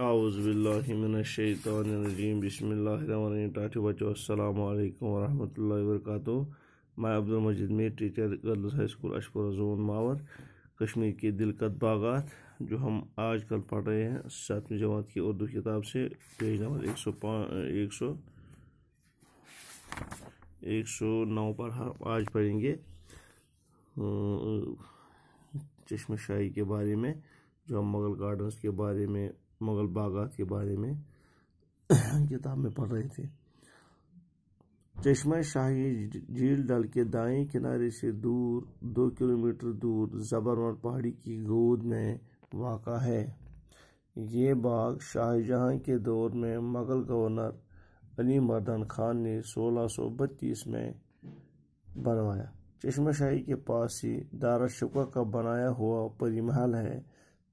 आउज़बिल्लिमिनशैतरजीम बसमीम टाठी बच्चों अल्लाम वरहमल वरक मैं Abdul Mir teacher girls high school Ashpur zone Mawar Kashmir के दिलकत बागात जो हम आज कल पढ़ रहे हैं सातवीं जमात की उर्दू किताब से पेज नंबर एक सौ पाँच एक सौ एक सौ नौ पर हम आज पढ़ेंगे चश्मशाही के बारे में जो हम मगल गार्डन्स के बारे में मुग़ल बागात के बारे में किताब में पढ़ रहे थे चश्मा शाही झील डल के दाएं किनारे से दूर दो किलोमीटर दूर जबरवर पहाड़ी की गोद में वाक़ है ये बाग शाहजहाँ के दौर में मुग़ल गवर्नर अली मर्दन खान ने 1632 में बनवाया शाही के पास ही दारा शिका का बनाया हुआ परी महल है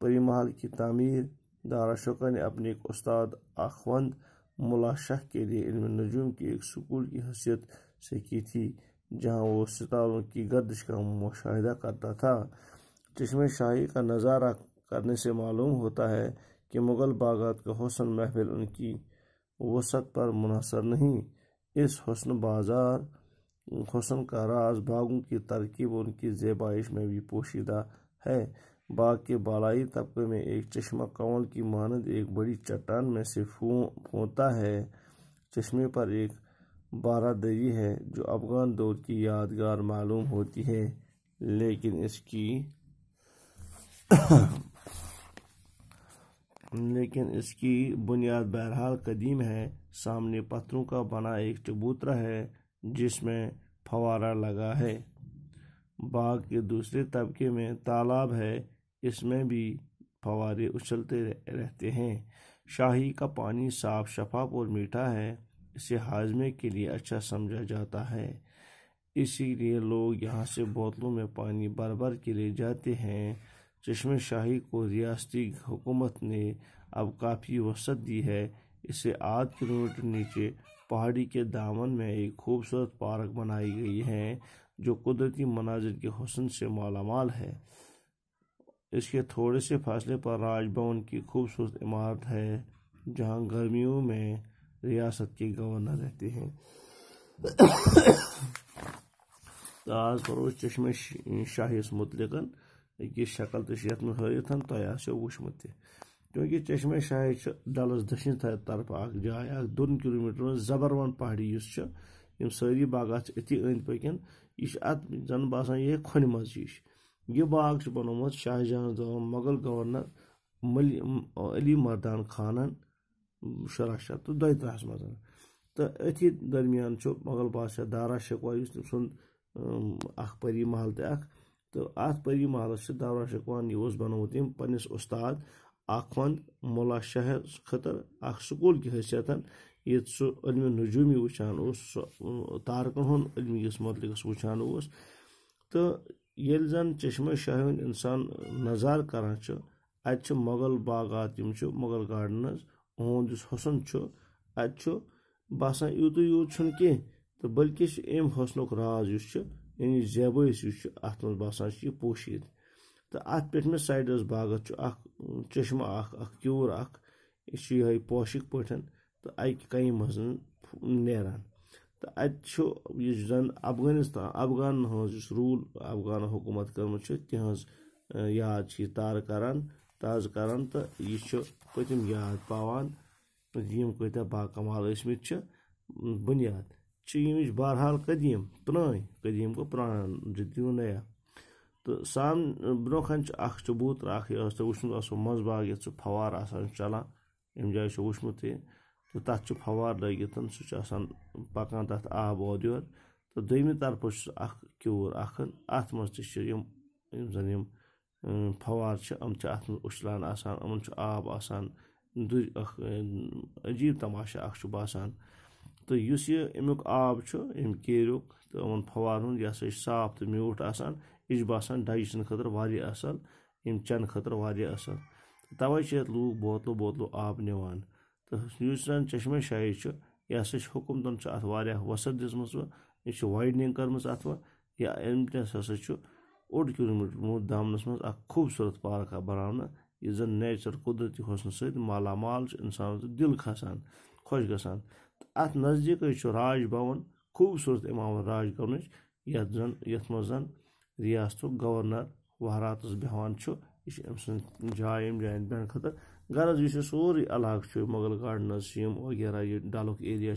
परी महल की तमीर दारा शोका ने अपने एक उस्ताद आखवंद मुलाशाह के लिए इल्म नजूम के एक स्कूल की हैसियत से की थी जहाँ वो सितारों की गर्दिश का मुशाह करता था चश्मे शाही का नज़ारा करने से मालूम होता है कि मुग़ल बागात का हसन महफिल उनकी वसत पर मुनसर नहीं इस हसन बाज़ार हसन का राज बागों की तरकीब उनकी जेबाइश में भी पोशीदा है बाग के बालाई तबके में एक चश्मा कंवल की मानद एक बड़ी चट्टान में से फूता है चश्मे पर एक बारादरी है जो अफगान दौर की यादगार मालूम होती है लेकिन इसकी लेकिन इसकी बुनियाद बहरहाल कदीम है सामने पत्थरों का बना एक चबूतरा है जिसमें फवारा लगा है बाग के दूसरे तबके में तालाब है इसमें भी फवारे उछलते रहते हैं शाही का पानी साफ शफाफ और मीठा है इसे हाजमे के लिए अच्छा समझा जाता है इसीलिए लोग यहाँ से बोतलों में पानी भर भर के ले जाते हैं चश्मे शाही को रियासती हुकूमत ने अब काफ़ी वसत दी है इसे आठ किलोमीटर नीचे पहाड़ी के दामन में एक खूबसूरत पार्क बनाई गई है जो कुदरती मनाजिर के हसन से मालामाल है इसके थोड़े से फासले पर राजभवन की खूबसूरत इमारत है जहां गर्मियों में रियासत के गवर्नर रहते हैं ताज फरोज चश्मे शाही मुतलकन की शक्ल तो यथ हरित तय वुचमत क्योंकि चश्मे शाही डलस दक्षिण तरफ अख जाए दोन किलोमीटर मज पहाड़ी इस सारी बागत अति अंद पक यह अत जन बसान ये खोन मज Gibaksh Banomat Shah Jahan Mughal governor Ali Mardan Khan'ın شراکت تو دۄیہِ ترٛہَس منٛز تہٕ أتھی درمیان چھُ مۄغل بادشاہ دارا شِکوا یُس تٔمۍ سُنٛد اَکھ پٔری محل تہِ اَکھ تہٕ اَتھ پٔری محلَس چھُ دارا شِکوان یہِ اوس بَنومُت یِم پنٛنِس اُستاد اَخوَنٛد مُلا شاہَس خٲطرٕ اَکھ سکوٗل کہِ حیثیت ییٚتہِ سُہ علمہِ نجوٗمی وٕچھان اوس سُہ تارکَن ہُنٛد علمہِ کِس متعلِق وٕچھان اوس تہٕ ये जन चश्म शाह इंसान नजार करा अत मोगल बागात मोगल गार्डन उन्द हसन अत बसान यूत यूत कह तो बल्कि अम हसन राजन जेबस अत मसान पोशीद तो अत पे सडस बागत चश्म क्यूर अ पोशिक पठन तो अक कई मज न तो अच्छन अफगानिस्तान अफगान रूल अफगान हुकूमत कर तिज याद तार कर ताज कर तो यह पतम याद पवान कत्या बाकमाल बुनियाद बहरहाल कदीम पुरान कदीम गो पुरान जदीम नया तो साम ब्रोखन चबूत अस वो मंजबाग ये फवार चलान अम जा वो تہٕ تَتھ چھُ فوار لٲگِتھ سُہ چھُ آسان پَکان تَتھ آب اورٕ یورٕ تہٕ دوٚیمہِ طرفہٕ چھُ اَکھ کیوٗر اَکھ اَتھ منٛز تہِ چھِ یِم یِم زَن یِم فوار چھِ یِم چھِ اَتھ منٛز اُچھلان آسان یِمَن چھُ آب آسان دُج اَکھ عجیٖب تماشا اَکھ چھُ باسان تہٕ یُس یہِ اَمیُک آب چھُ اَمہِ کیریُک تہٕ یِمَن فوارَن ہُنٛد یہِ ہَسا چھُ صاف تہٕ میوٗٹھ آسان یہِ چھُ باسان ڈایجَشن خٲطرٕ واریاہ اَصٕل یِم چٮ۪نہٕ خٲطرٕ واریاہ اَصٕل تَوَے چھِ یَتھ لوٗکھ بوتلو بوتلو آب نِوان तो یُس زن چشمے شاہی چھُ یہِ ہسا چھُ حُکُم تن چھُ اَتھ واریاہ وَسعت دِژمٕژ وۄنۍ یہِ چھِ وایڈنِنٛگ کٔرمٕژ اَتھ وۄنۍ یا أمِس ہسا چھُ اوٚڑ کِلوٗ میٖٹر برونٛٹھ دامنَس منٛز اَکھ خوٗبصوٗرت پارک اَکھ بَناونہٕ یُس زَن نیچرَل قُدرتی حُسنہٕ سۭتۍ مالا مال چھُ اِنسانَس دِل کھَسان خۄش گژھان تہٕ اَتھ نزدیٖکٕے چھُ راج بھوَن خوٗبصوٗرت عمارت راج بھونٕچ یَتھ زَن یَتھ منٛز زَن رِیاستُک گورنر وہراتَس بیٚہوان چھُ یہِ چھِ أمۍ سٕنٛز جاے أمۍ جایَن بیٚہنہٕ خٲطرٕ غرض यह सोरे इलाक़ मुगल गार्डनस वगैरह यह डल एरिया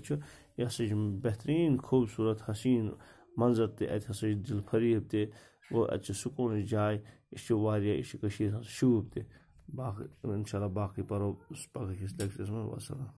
यह हसा बेहतरीन खूबसूरत हसीन मंजर तो अत हसा दिल फरीब तो गो अत सकून जाय यह यह शूब तो बाकी इन बाकी पो पगह किस लेक्चरस मे वसलम